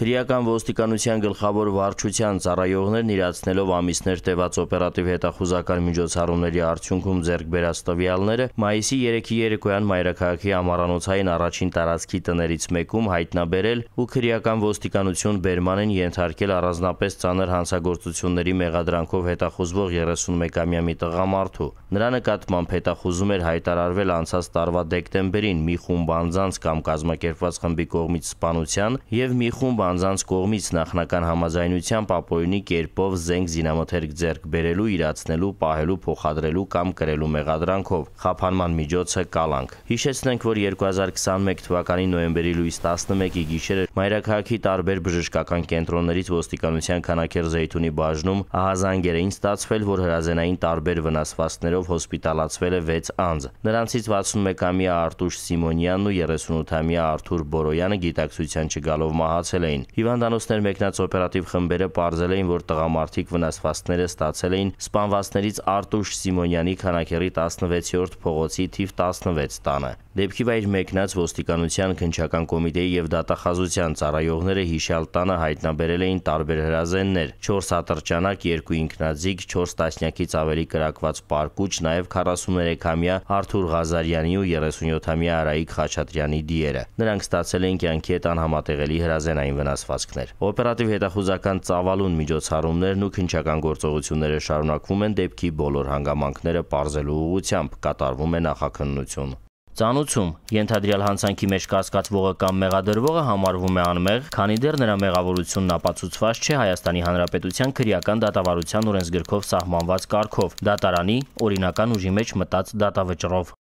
Քրեական ոստիկանության գլխավոր վարչության ծառայողներն իրացնելով ամիսներ տևած օպերատիվ հետախուզական միջոցառումների արդյունքում ձեռք բերած տվյալները մայիսի 3-ի երեկոյան Մայրաքաղաքի ամառանոցային առաջին տարածքի տներից մեկում հայտնաբերել ու քրեական ոստիկանություն բերման են ենթարկել առանձնապես ցաներ հանցագործությունների մեղադրանքով հետախուզվող 31-ամյա մի տղամարդու։ Նրա նկատմամբ հետախուզում էր հայտարարվել անցած տարվա դեկտեմբերին մի խումբ անձանց կամ կազմակերպված խմբի կողմից սպանության եւ մի խումբ անձանց կողմից նախնական համաձայնությամբ ապօրինի կերպով զենք զինամթերք ձեռք բերելու, իրացնելու, պահելու, փոխադրելու կամ կրելու մեղադրանքով։ Խափանման միջոցը կալանք։ Հիշեցնենք, որ 2021 թվականի նոյեմբերի լույս 11-ի գիշերը Մայրաքաղաքի տարբեր բժշկական կենտրոններից ոստիկանության քանակեր Զեյթունի բաժնում ահազանգեր էին ստացվել, որ հրազենային տարբեր վնասվածքներով հոսպիտալացվել է 6 անձ։ Նրանցից 61-ամյա Արտուշ Սիմոնյանն ու 38-ամյա Արթուր Բորոյանը գիտակցության չգալով մահացել էին էին։ Հիվանդանոցներ մեկնած օպերատիվ խմբերը ողջել էին, որ տղամարդիկ վնասվածքները ստացել էին սպանվածներից Արտուշ Սիմոնյանի քանակերի 16-րդ փողոցի թիվ 16 տանը։ Դեպքի վայր մեկնած ոստիկանության քնչական կոմիտեի եւ դատախազության ծառայողները հիշյալ տանը հայտնաբերել էին տարբեր հրազեններ՝ 4 հատրճանակ, 2 ինքնաձիգ, 4 տասնյակից ավելի կրակված պարկուճ, նաեւ 43-ամյա Արթուր Ղազարյանի ու 37-ամյա Արայիկ Խաչատրյանի դիերը։ Նրանք ստացել են կյանքի հետ անհամատեղելի հրազենային վնաս վնասվածքներ։ Օպերատիվ հետախուզական ծավալուն միջոցառումներն ու քնչական գործողությունները շարունակվում են դեպքի բոլոր հանգամանքները ողջելու ուղությամբ կատարվում է նախաքննություն։ Ծանուցում ենթադրյալ հանցանքի մեջ կասկածվողը կամ մեղադրվողը համարվում է անմեղ, քանի դեռ նրա մեղավորությունն ապացուցված չէ Հայաստանի Հանրապետության քրեական դատավարության օրենսգրքով սահմանված կարգով՝ դատարանի օրինական ուժի մեջ մտած դատավճռով։